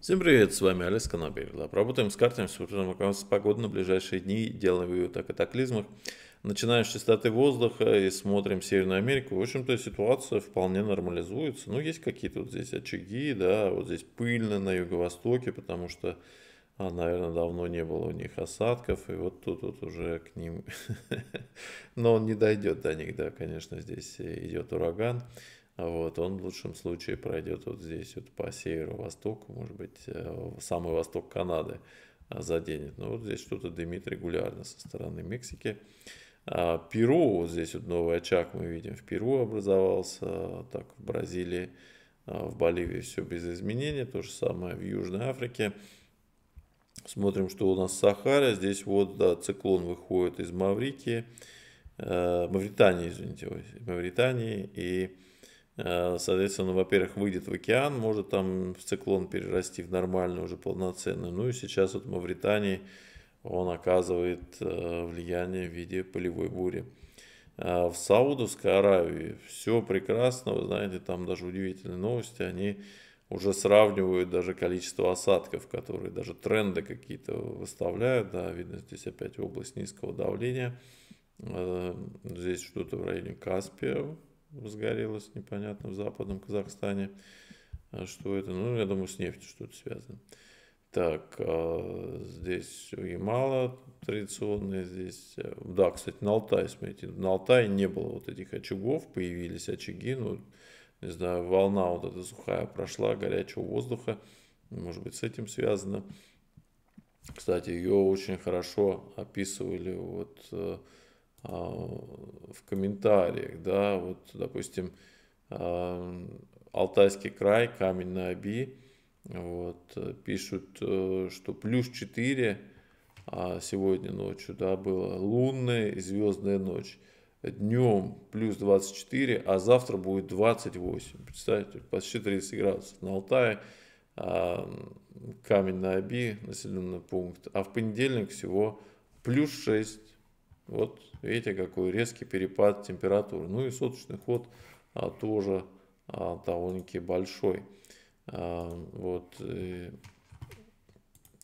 Всем привет, с вами Алиска Канабель. Работаем с картами с прогнозом погоды на ближайшие дни, делаем вывод о катаклизмах. Начинаем с частоты воздуха и смотрим Северную Америку. В общем-то, ситуация вполне нормализуется. Ну, есть какие-то вот здесь очаги, да, вот здесь пыльно на юго-востоке, потому что, а, наверное, давно не было у них осадков, и вот тут вот уже к ним... Но он не дойдет до них, да, конечно, здесь идет ураган вот, он в лучшем случае пройдет вот здесь вот по северо-востоку, может быть, э, самый восток Канады э, заденет. Но ну, вот здесь что-то дымит регулярно со стороны Мексики. А Перу, вот здесь вот новый очаг мы видим, в Перу образовался, так в Бразилии, э, в Боливии все без изменений, то же самое в Южной Африке. Смотрим, что у нас Сахара, здесь вот да, циклон выходит из Маврикии, э, Мавритании, извините, Мавритании и Э, соответственно, во-первых, выйдет в океан, может там в циклон перерасти в нормальную, уже полноценный, Ну и сейчас вот в Мавритании он оказывает э, влияние в виде полевой бури. А в Саудовской Аравии все прекрасно, вы знаете, там даже удивительные новости, они уже сравнивают даже количество осадков, которые даже тренды какие-то выставляют, да, видно здесь опять область низкого давления, э, здесь что-то в районе Каспия, сгорелось, непонятно, в западном Казахстане. А что это? Ну, я думаю, с нефтью что-то связано. Так, а здесь Ямала традиционная, здесь, э, да, кстати, на Алтае, смотрите, на Алтае не было вот этих очагов, появились очаги, ну, не знаю, волна вот эта сухая прошла, горячего воздуха, может быть, с этим связано. Кстати, ее очень хорошо описывали вот э, а, в комментариях, да, вот, допустим, а, Алтайский край, Камень на Оби, вот, пишут, э, что плюс 4 а, сегодня ночью, да, было лунная и звездная ночь. Днем плюс 24, а завтра будет 28. Представьте, почти 30 градусов на Алтае, камень на Оби, населенный пункт. А в понедельник всего плюс 6 вот видите, какой резкий перепад температуры. Ну и соточный ход а, тоже а, довольно-таки большой. А, вот, и, э,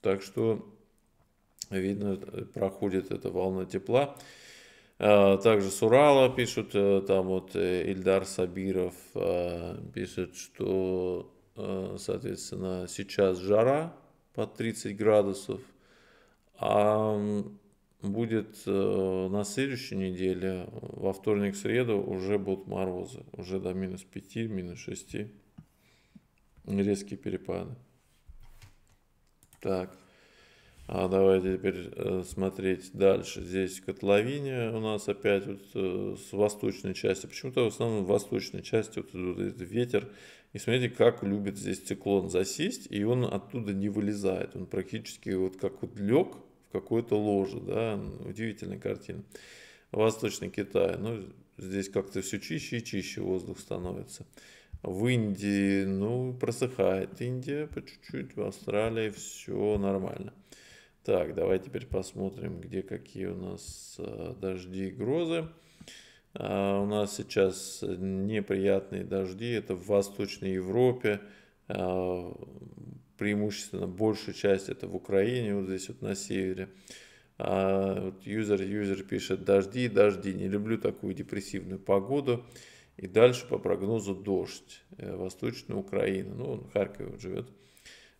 так что видно, проходит эта волна тепла. А, также с Урала пишут, э, там вот э, Ильдар Сабиров а, пишет, что, соответственно, сейчас жара по 30 градусов, а будет э, на следующей неделе, во вторник, среду, уже будут морозы, уже до минус 5, минус 6, резкие перепады. Так, а давайте теперь э, смотреть дальше. Здесь котловине у нас опять вот, э, с восточной части. Почему-то в основном в восточной части вот идут этот ветер. И смотрите, как любит здесь циклон засесть, и он оттуда не вылезает. Он практически вот как вот лег, какой-то ложе, да, удивительная картина. Восточный Китай, ну, здесь как-то все чище и чище воздух становится. В Индии, ну, просыхает Индия по чуть-чуть, в Австралии все нормально. Так, давай теперь посмотрим, где какие у нас э, дожди и грозы. А, у нас сейчас неприятные дожди, это в Восточной Европе, а, преимущественно большую часть это в Украине, вот здесь вот на севере. А вот юзер, юзер пишет дожди, дожди, не люблю такую депрессивную погоду. И дальше по прогнозу дождь, э, восточная Украина, ну он в Харькове живет.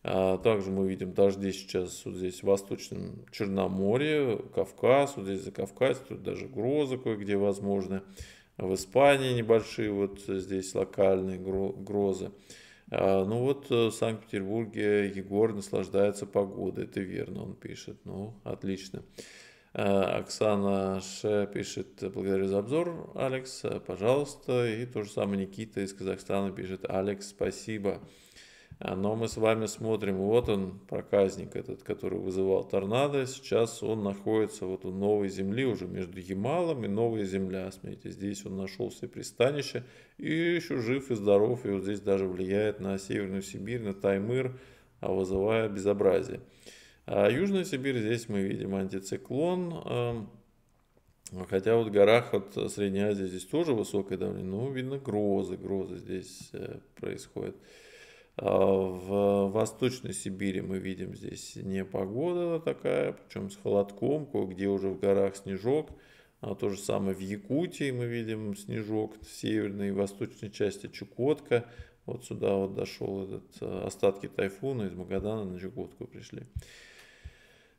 А также мы видим дожди сейчас вот здесь в Восточном Черноморье, Кавказ, вот здесь за Кавказ, тут даже грозы кое-где возможны. В Испании небольшие вот здесь локальные грозы. А, ну вот э, в Санкт-Петербурге Егор наслаждается погодой, это верно, он пишет. Ну, отлично. А, Оксана Ше пишет «Благодарю за обзор, Алекс, пожалуйста». И то же самое Никита из Казахстана пишет «Алекс, спасибо». А, но мы с вами смотрим, вот он, проказник этот, который вызывал торнадо, сейчас он находится вот у новой земли, уже между Ямалом и новая земля. Смотрите, здесь он нашел все пристанище и еще жив и здоров, и вот здесь даже влияет на Северную Сибирь, на Таймыр, а вызывая безобразие. А Южная Сибирь, здесь мы видим антициклон, эм, Хотя вот в горах от э, Средней Азии здесь тоже высокое давление, но видно грозы, грозы здесь э, происходят. А, в Восточной Сибири мы видим здесь не погода такая, причем с холодком, где уже в горах снежок. А, то же самое в Якутии мы видим снежок в северной и восточной части Чукотка. Вот сюда вот дошел этот э, остатки тайфуна из Магадана на Чукотку пришли.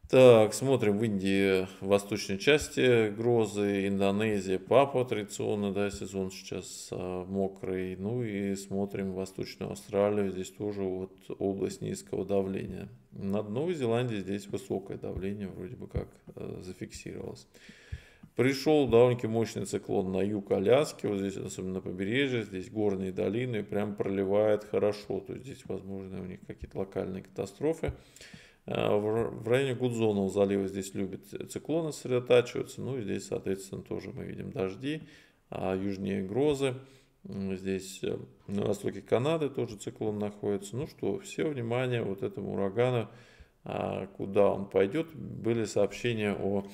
Так, смотрим в Индии, в восточной части грозы, Индонезия, Папа традиционно, да, сезон сейчас а, мокрый. Ну и смотрим восточную Австралию, здесь тоже вот область низкого давления. Над Новой Зеландией здесь высокое давление вроде бы как а, зафиксировалось. Пришел довольно-таки мощный циклон на юг Аляски, вот здесь особенно побережье, здесь горные долины, прям проливает хорошо, то есть здесь возможно, у них какие-то локальные катастрофы. Э, в районе Гудзонова залива здесь любят циклоны сосредотачиваться. Ну и здесь, соответственно, тоже мы видим дожди, а южнее грозы. Здесь э, на востоке Канады тоже циклон находится. Ну что, все внимание вот этому урагану, а, куда он пойдет. Были сообщения о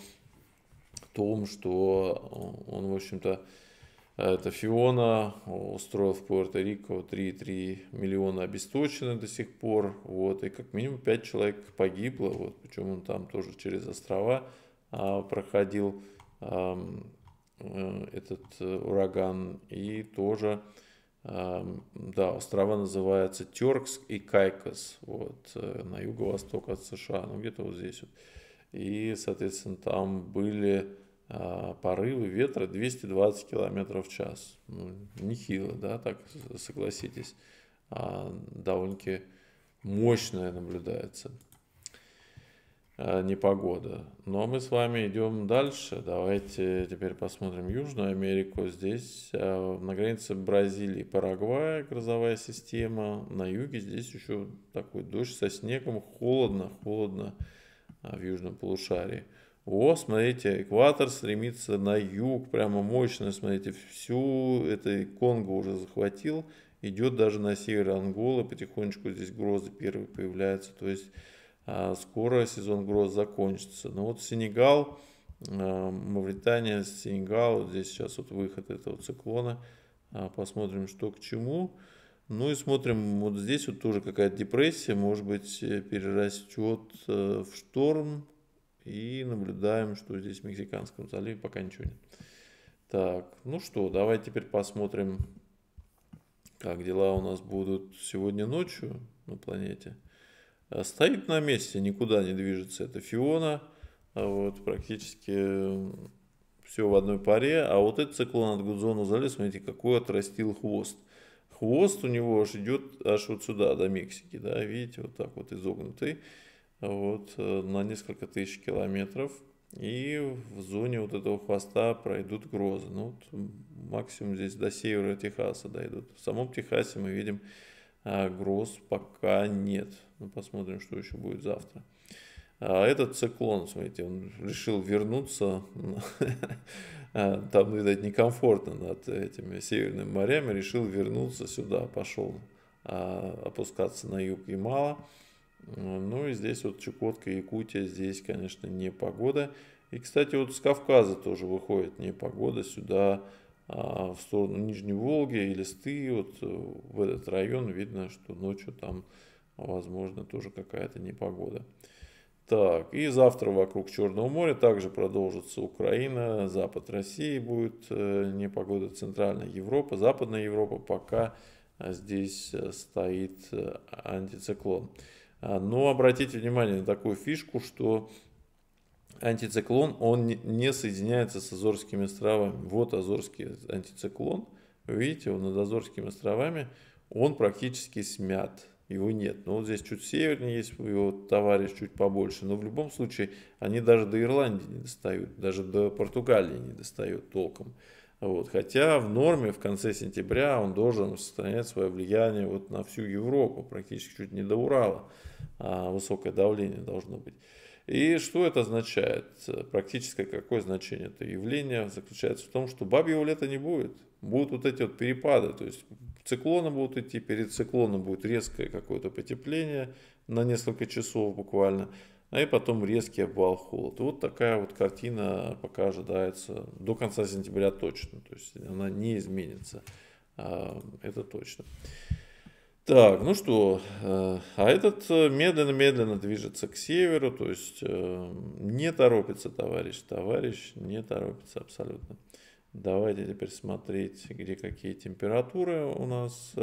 том, что э, он, в общем-то, а это Фиона устроил в Пуэрто-Рико 3,3 миллиона обесточены до сих пор. Вот, и как минимум 5 человек погибло. Вот, причем он там тоже через острова а, проходил а, этот э, ураган. И тоже, а, да, острова называются Теркс и Кайкос. Вот, э, на юго-восток от США. Ну, где-то вот здесь вот. И, соответственно, там были а, порывы ветра 220 км в час. Ну, нехило, да, так согласитесь. А, довольно-таки мощная наблюдается а, непогода. Но мы с вами идем дальше. Давайте теперь посмотрим Южную Америку. Здесь а, на границе Бразилии и Парагвая грозовая система. На юге здесь еще такой дождь со снегом. Холодно, холодно а, в южном полушарии. О, смотрите, экватор стремится на юг, прямо мощно, смотрите, всю это Конго уже захватил, идет даже на север Анголы, потихонечку здесь грозы первые появляются, то есть а, скоро сезон гроз закончится. Но вот Сенегал, а, Мавритания, Сенегал, вот здесь сейчас вот выход этого циклона, а, посмотрим, что к чему. Ну и смотрим, вот здесь вот тоже какая-то депрессия, может быть, э, перерастет э, в шторм, и наблюдаем, что здесь в Мексиканском заливе пока ничего нет. Так, ну что, давай теперь посмотрим, как дела у нас будут сегодня ночью на планете. Э, стоит на месте, никуда не движется. Это Фиона. А вот, практически все в одной паре. А вот этот циклон от Гудзона залез, смотрите, какой отрастил хвост. Хвост у него аж идет аж вот сюда, до Мексики, да, видите, вот так вот изогнутый вот, э, на несколько тысяч километров, и в зоне вот этого хвоста пройдут грозы. Ну, вот максимум здесь до севера Техаса дойдут. В самом Техасе мы видим а, гроз пока нет. Ну, посмотрим, что еще будет завтра. А этот циклон, смотрите, он решил вернуться. А, там, ну, видать, некомфортно над этими северными морями. Решил вернуться сюда, пошел а, опускаться на юг Ямала. мало ну и здесь вот Чукотка, Якутия, здесь, конечно, не погода. И, кстати, вот с Кавказа тоже выходит не погода сюда, а, в сторону Нижней Волги или Листы, вот э, в этот район видно, что ночью там, возможно, тоже какая-то непогода. Так, и завтра вокруг Черного моря также продолжится Украина, запад России будет э, непогода, центральная Европа, западная Европа пока э, здесь э, стоит антициклон. А, но обратите внимание на такую фишку, что антициклон, он не соединяется с Азорскими островами. Вот Азорский антициклон, видите, он над Азорскими островами, он практически смят, его нет. Но ну, вот здесь чуть севернее есть его товарищ, чуть побольше. Но в любом случае они даже до Ирландии не достают, даже до Португалии не достают толком. Вот. Хотя в норме в конце сентября он должен сохранять свое влияние вот на всю Европу, практически чуть не до Урала. А высокое давление должно быть. И что это означает? Практическое какое значение это явление заключается в том, что бабьего лета не будет. Будут вот эти вот перепады, то есть циклоны будут идти, перед циклоном будет резкое какое-то потепление на несколько часов буквально а и потом резкий обвал холода. Вот такая вот картина пока ожидается до конца сентября точно, то есть она не изменится, а, это точно. Так, ну что, э, а этот э, медленно-медленно движется к северу, то есть э, не торопится товарищ, товарищ не торопится абсолютно. Давайте теперь смотреть, где какие температуры у нас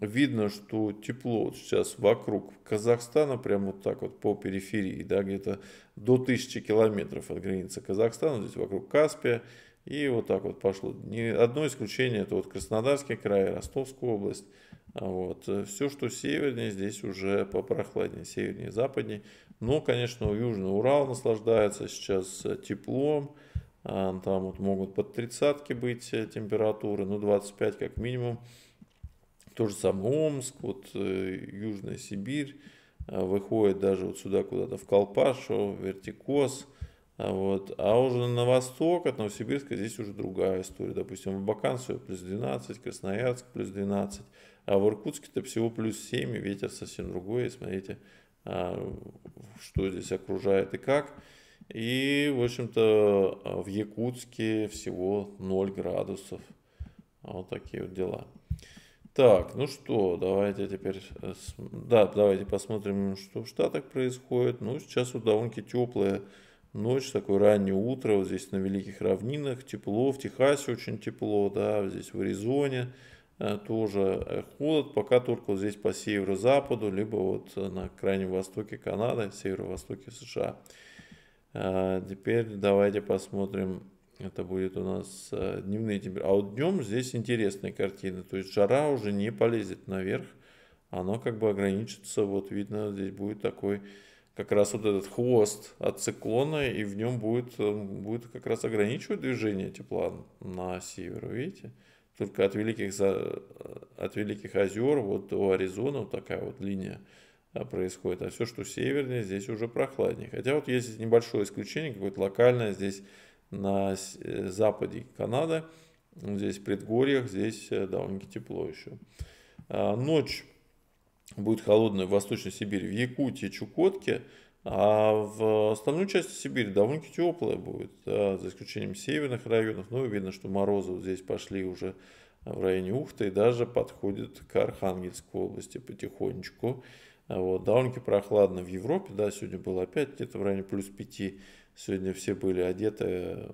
видно, что тепло сейчас вокруг Казахстана, прямо вот так вот по периферии, да, где-то до 1000 километров от границы Казахстана, здесь вокруг Каспия, и вот так вот пошло. Ни одно исключение, это вот Краснодарский край, Ростовская область, а вот. Э, Все, что севернее, здесь уже попрохладнее, севернее, западнее. Но, конечно, Южный Урал наслаждается сейчас э, теплом, а, там вот могут под тридцатки быть э, температуры, ну 25 как минимум. То же самое Омск, вот э, Южная Сибирь, э, выходит даже вот сюда куда-то в Колпашу, Вертикос. Э, вот. А уже на восток от Новосибирска здесь уже другая история. Допустим, в Бакансию плюс 12, Красноярск плюс 12, а в Иркутске-то всего плюс 7, и ветер совсем другой. И смотрите, что здесь окружает и как. И, в общем-то, в Якутске всего 0 градусов. Вот такие вот дела. Так, ну что, давайте теперь, э, да, давайте посмотрим, что в Штатах происходит. Ну, сейчас вот довольно-таки теплая ночь, такое раннее утро, вот здесь на Великих Равнинах тепло, в Техасе очень тепло, да, здесь в Аризоне э, тоже э, холод, пока только вот здесь по северо-западу, либо вот на крайнем востоке Канады, северо-востоке США. Теперь давайте посмотрим это будет у нас э, дневные температуры. А вот днем здесь интересная картина. То есть жара уже не полезет наверх. Оно как бы ограничится. Вот видно, здесь будет такой как раз вот этот хвост от циклона, и в нем будет, э, будет как раз ограничивать движение тепла на север, видите? Только от великих, э, от великих озер вот до Аризона вот такая вот линия происходит. А все, что севернее, здесь уже прохладнее. Хотя вот есть небольшое исключение, какое-то локальное здесь на э, западе Канады, здесь в предгорьях, здесь э, довольно-таки тепло еще. А, ночь будет холодная в Восточной Сибири, в Якутии, Чукотке, а в остальной части Сибири довольно-таки теплое будет, да, за исключением северных районов. Ну, видно, что морозы вот здесь пошли уже в районе Ухты и даже подходит к Архангельской области потихонечку. Вот, довольно-таки прохладно в Европе, да, сегодня было опять где-то в районе плюс 5 Сегодня все были одеты, э,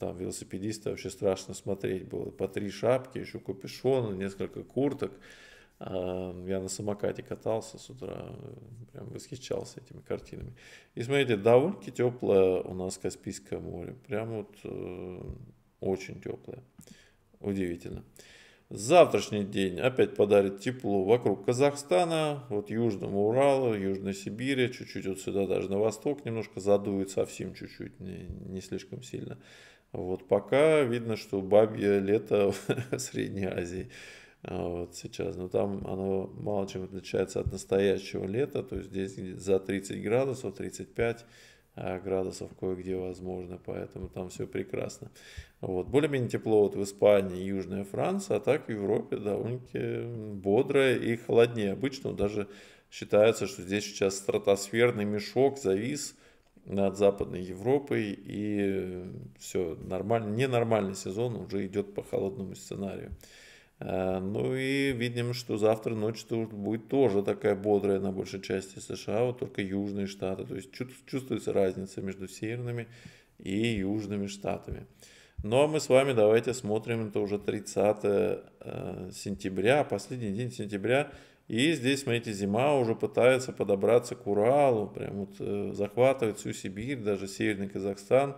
там велосипедисты, вообще страшно смотреть было. По три шапки, еще капюшон, несколько курток. А, я на самокате катался с утра, э, прям восхищался этими картинами. И смотрите, довольно-таки теплое у нас Каспийское море. Прям вот э, очень теплое. Удивительно. Завтрашний день опять подарит тепло вокруг Казахстана, вот Южному Уралу, Южной Сибири, чуть-чуть вот сюда даже на восток немножко задует, совсем чуть-чуть, не, не слишком сильно. Вот пока видно, что бабье лето в Средней Азии а, вот сейчас. Но там оно мало чем отличается от настоящего лета, то есть здесь за 30 градусов, 35 Э, градусов кое-где возможно, поэтому там все прекрасно. Вот. Более-менее тепло вот в Испании, Южная Франция, а так в Европе довольно-таки бодрое и холоднее. Обычно даже считается, что здесь сейчас стратосферный мешок завис над Западной Европой, и э, все, нормально, ненормальный сезон уже идет по холодному сценарию. Э, ну и видим, что завтра ночь будет тоже такая бодрая на большей части США, вот только южные штаты. То есть чувствуется разница между северными и южными штатами. Ну а мы с вами давайте смотрим, это уже 30 э, сентября, последний день сентября. И здесь, смотрите, зима уже пытается подобраться к Уралу, прям вот э, захватывает всю Сибирь, даже северный Казахстан.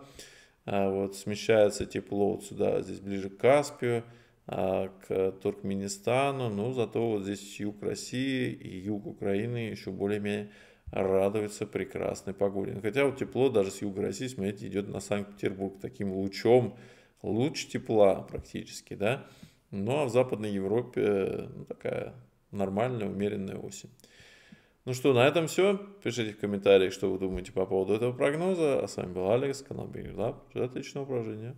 А вот смещается тепло вот сюда, здесь ближе к Каспию. А, к Туркменистану, но ну, зато вот здесь юг России и юг Украины еще более-менее радуется прекрасной погоде. Ну, хотя вот тепло даже с юга России, смотрите, идет на Санкт-Петербург таким лучом, луч тепла практически, да. Ну а в Западной Европе ну, такая нормальная, умеренная осень. Ну что, на этом все. Пишите в комментариях, что вы думаете по поводу этого прогноза. А с вами был Алекс, канал Big Lab. Отличного упражнения.